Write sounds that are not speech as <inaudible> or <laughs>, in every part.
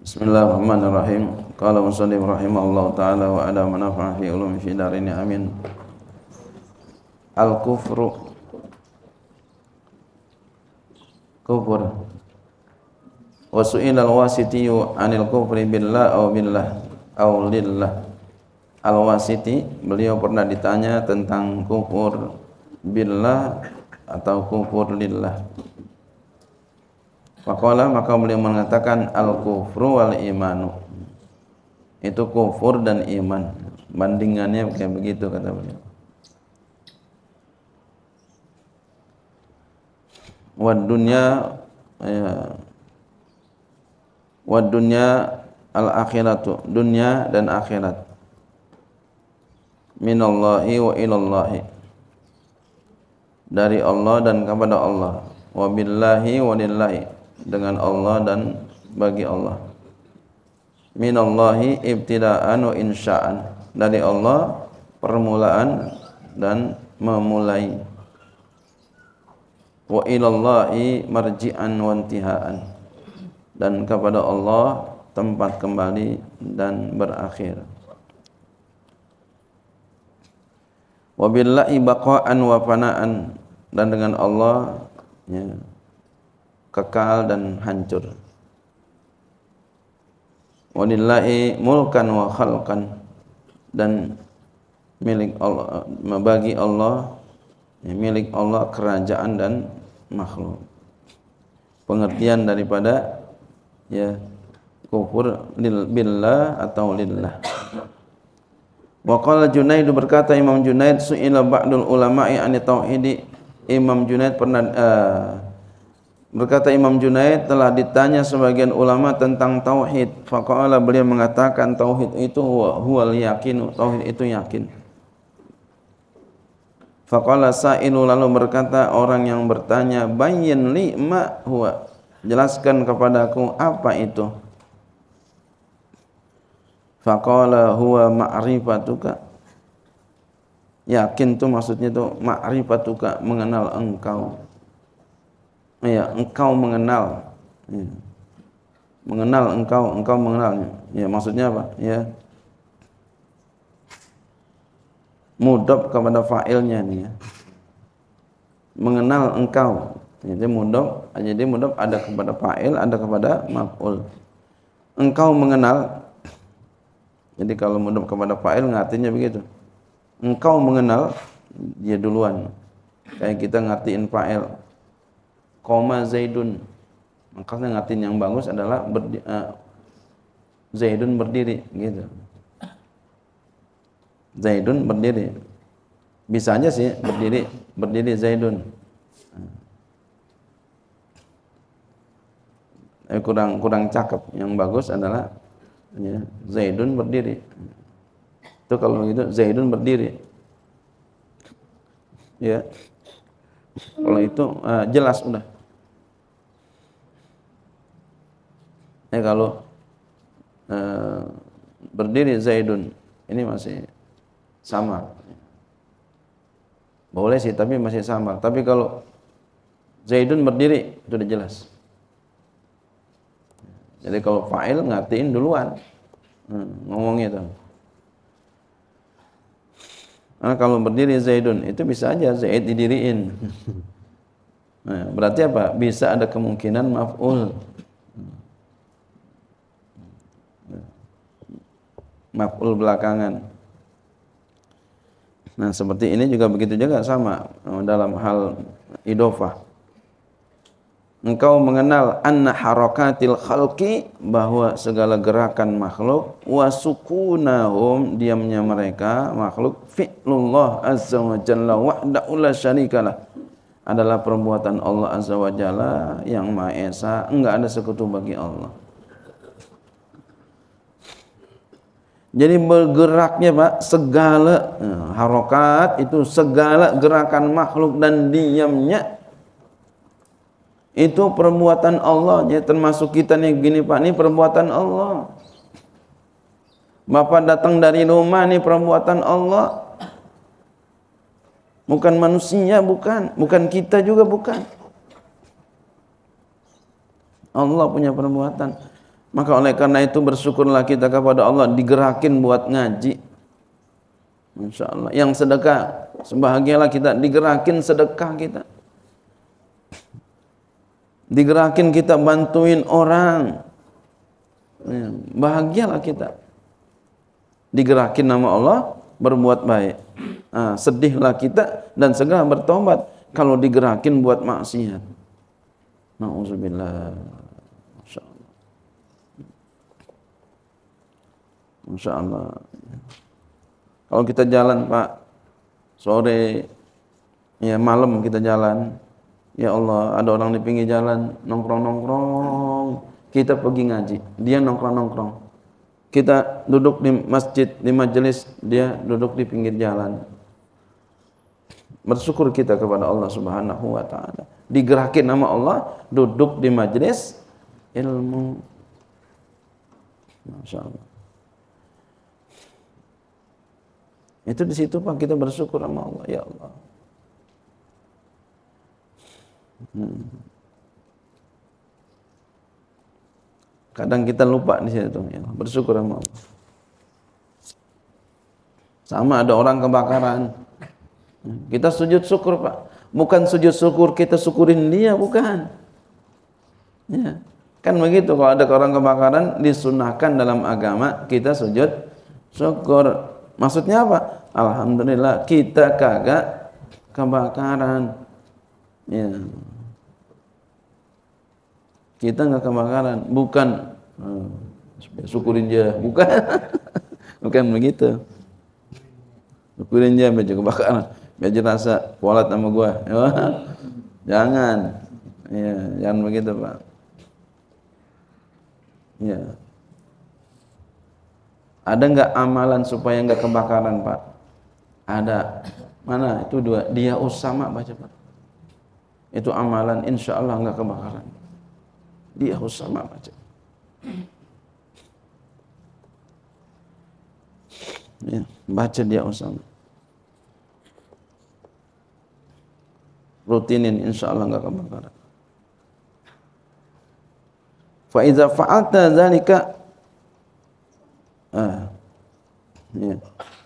Bismillahirrahmanirrahim. Qala rahim rahimahullah taala wa ala manafa'a fi ulum fi darini amin. Al kufru kufur. Wa su'ila al wasiti anil kufri billah au billah au lillah. Al wasiti beliau pernah ditanya tentang kufur billah atau kufur lillah. Pakola maka beliau mengatakan al kufru wal imanu itu kufur dan iman bandingannya kayak begitu kata beliau. Wad dunya ya, wad dunya al akhiratu dunya dan akhirat minallahi wa ilallahi dari Allah dan kepada Allah wa billahi wa lillahi dengan Allah dan bagi Allah. Minallahi ibtidaan wa insya'an. Dari Allah permulaan dan memulai. Wa ilallahi marji'an wa intihaan. Dan kepada Allah tempat kembali dan berakhir. Wa billahi baqa'an wa fana'an. Dan dengan Allah ya. kekal dan hancur. Walillahi mulkan wa khalqan dan milik Allah membagi Allah ya, milik Allah kerajaan dan makhluk. Pengertian daripada ya kufur lil billah atau lillah. Wa qala Junaid berkata Imam Junaid su'ila ba'dul ulama'i an tauhid. Imam Junaid pernah uh, Berkata Imam Junaid telah ditanya sebagian ulama tentang tauhid. Faqala beliau mengatakan tauhid itu huwa huwal yakin, tauhid itu yakin. Faqala sa'ilu lalu berkata orang yang bertanya, "Bayyin li ma huwa?" Jelaskan kepadaku apa itu. Faqala huwa ma'rifatuka. Yakin tuh maksudnya tuh ma'rifatuka mengenal engkau ya engkau mengenal ya. mengenal engkau engkau mengenalnya ya maksudnya apa ya mudop kepada fa'ilnya nih ya mengenal engkau jadi mudop jadi mudop ada kepada fa'il ada kepada maf'ul engkau mengenal jadi kalau mudop kepada fa'il ngartinya begitu engkau mengenal dia duluan kayak kita ngertiin fa'il koma zaidun maka ngatin yang bagus adalah berdi, uh, zaidun berdiri gitu zaidun berdiri bisa aja sih berdiri berdiri zaidun eh, kurang kurang cakep yang bagus adalah ya, zaidun berdiri itu kalau begitu zaidun berdiri ya kalau itu uh, jelas udah. Ya kalau uh, berdiri Zaidun ini masih sama. Boleh sih tapi masih sama. Tapi kalau Zaidun berdiri itu udah jelas. Jadi kalau fa'il ngatiin duluan. Hmm, ngomongnya tuh. Nah, kalau berdiri Zaidun itu bisa aja Zaid didiriin. <laughs> Nah, berarti apa? Bisa ada kemungkinan maf'ul. Maf'ul belakangan. Nah, seperti ini juga begitu juga sama eh, dalam hal idofah engkau mengenal anna harakatil khalqi bahwa segala gerakan makhluk wasukunahum diamnya mereka makhluk fi'lullah azza wa jalla wahdahu la syarikalah adalah perbuatan Allah azza wa jalla yang maha esa enggak ada sekutu bagi Allah Jadi bergeraknya Pak segala eh, harokat itu segala gerakan makhluk dan diamnya itu perbuatan Allah. Jadi ya, termasuk kita nih gini Pak, ini perbuatan Allah. Bapak datang dari rumah nih perbuatan Allah. Bukan manusia, bukan. Bukan kita juga, bukan. Allah punya perbuatan. Maka oleh karena itu bersyukurlah kita kepada Allah digerakin buat ngaji. Insya Allah. Yang sedekah, sebahagialah kita digerakin sedekah kita digerakin kita bantuin orang ya, bahagialah kita digerakin nama Allah berbuat baik nah, sedihlah kita dan segera bertobat kalau digerakin buat maksiat Masya Allah Masya Allah kalau kita jalan pak sore ya malam kita jalan Ya Allah, ada orang di pinggir jalan nongkrong-nongkrong, kita pergi ngaji, dia nongkrong-nongkrong. Kita duduk di masjid, di majelis, dia duduk di pinggir jalan. Bersyukur kita kepada Allah Subhanahu wa taala. Digerakin nama Allah, duduk di majelis ilmu. Masya Allah. Itu di situ Pak kita bersyukur sama Allah, ya Allah. Hmm. Kadang kita lupa di situ ya. Bersyukur sama Allah. Sama ada orang kebakaran. Kita sujud syukur, Pak. Bukan sujud syukur kita syukurin dia, bukan. Ya. Kan begitu kalau ada orang kebakaran disunahkan dalam agama kita sujud syukur. Maksudnya apa? Alhamdulillah kita kagak kebakaran ya. kita nggak kebakaran bukan hmm, syukurin aja bukan <laughs> bukan begitu syukurin aja baca kebakaran baca rasa kualat sama gua <laughs> oh, jangan ya jangan begitu pak ya ada nggak amalan supaya nggak kebakaran pak ada mana itu dua dia usama baca pak itu amalan insya Allah nggak kebakaran dia harus sama aja ya, baca dia usama rutinin insya Allah nggak kebakaran fa idza fa'alta dzalika ah, ya.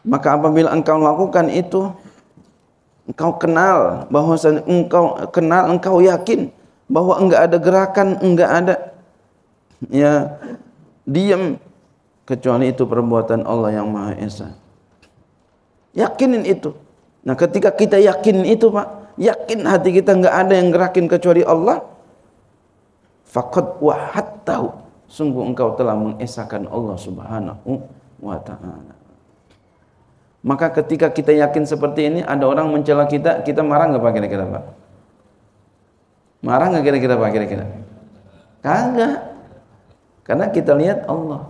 maka apabila engkau lakukan itu Engkau kenal bahwasanya engkau kenal, engkau yakin bahwa enggak ada gerakan, enggak ada ya diam kecuali itu perbuatan Allah yang Maha Esa. Yakinin itu. Nah, ketika kita yakin itu, Pak, yakin hati kita enggak ada yang gerakin kecuali Allah, faqad wahattahu. Sungguh engkau telah mengesahkan Allah Subhanahu wa taala. Maka ketika kita yakin seperti ini, ada orang mencela kita, kita marah nggak pak kira-kira pak? Marah nggak kira-kira pak kira-kira? Kagak. Karena kita lihat Allah.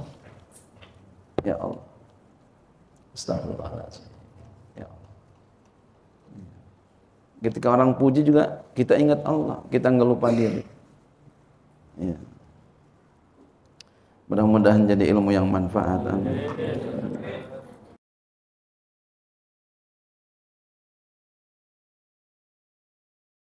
Ya Allah. Astagfirullahaladzim. Ya Allah. Ketika orang puji juga, kita ingat Allah. Kita nggak lupa diri. Ya. Mudah-mudahan jadi ilmu yang manfaat. Amin.